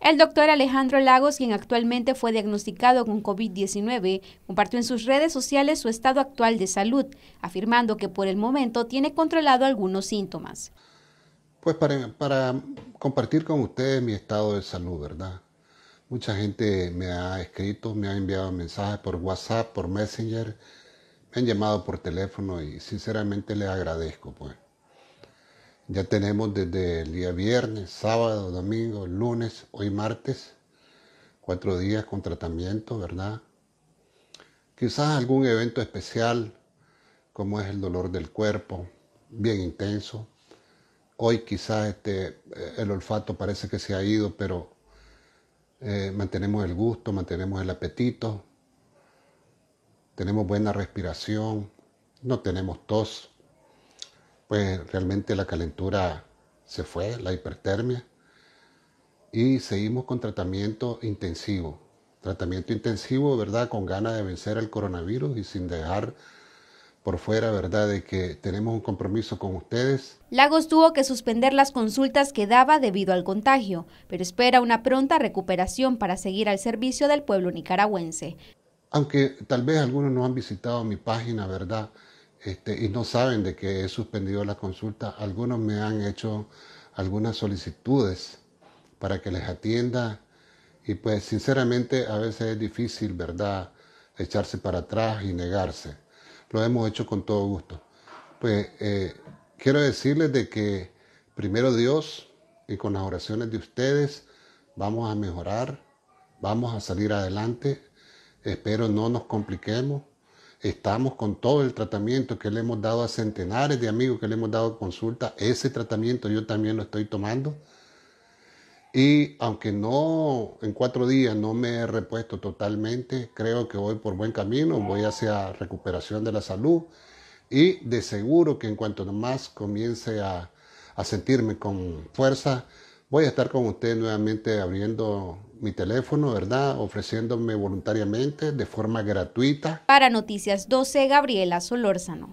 El doctor Alejandro Lagos, quien actualmente fue diagnosticado con COVID-19, compartió en sus redes sociales su estado actual de salud, afirmando que por el momento tiene controlado algunos síntomas. Pues para, compartir con ustedes mi estado de salud, ¿verdad? Mucha gente me ha escrito, me ha enviado mensajes por WhatsApp, por Messenger, me han llamado por teléfono y sinceramente les agradezco, pues. Ya tenemos desde el día viernes, sábado, domingo, lunes, hoy martes, cuatro días con tratamiento, ¿verdad? Quizás algún evento especial, como es el dolor del cuerpo, bien intenso. Hoy quizás este, eh, el olfato parece que se ha ido, pero eh, mantenemos el gusto, mantenemos el apetito, tenemos buena respiración, no tenemos tos pues realmente la calentura se fue, la hipertermia, y seguimos con tratamiento intensivo. Tratamiento intensivo, ¿verdad? Con ganas de vencer el coronavirus y sin dejar por fuera, ¿verdad?, de que tenemos un compromiso con ustedes. Lagos tuvo que suspender las consultas que daba debido al contagio, pero espera una pronta recuperación para seguir al servicio del pueblo nicaragüense. Aunque tal vez algunos no han visitado mi página, ¿verdad? Este, y no saben de que he suspendido la consulta. Algunos me han hecho algunas solicitudes para que les atienda y pues sinceramente a veces es difícil, ¿verdad? Echarse para atrás y negarse. Lo hemos hecho con todo gusto. Pues eh, quiero decirles de que primero Dios y con las oraciones de ustedes vamos a mejorar, vamos a salir adelante. Espero no nos compliquemos estamos con todo el tratamiento que le hemos dado a centenares de amigos que le hemos dado consulta, ese tratamiento yo también lo estoy tomando. Y aunque no en cuatro días no me he repuesto totalmente, creo que voy por buen camino, voy hacia recuperación de la salud y de seguro que en cuanto más comience a, a sentirme con fuerza, voy a estar con usted nuevamente abriendo mi teléfono, ¿verdad? Ofreciéndome voluntariamente de forma gratuita. Para Noticias 12, Gabriela Solórzano.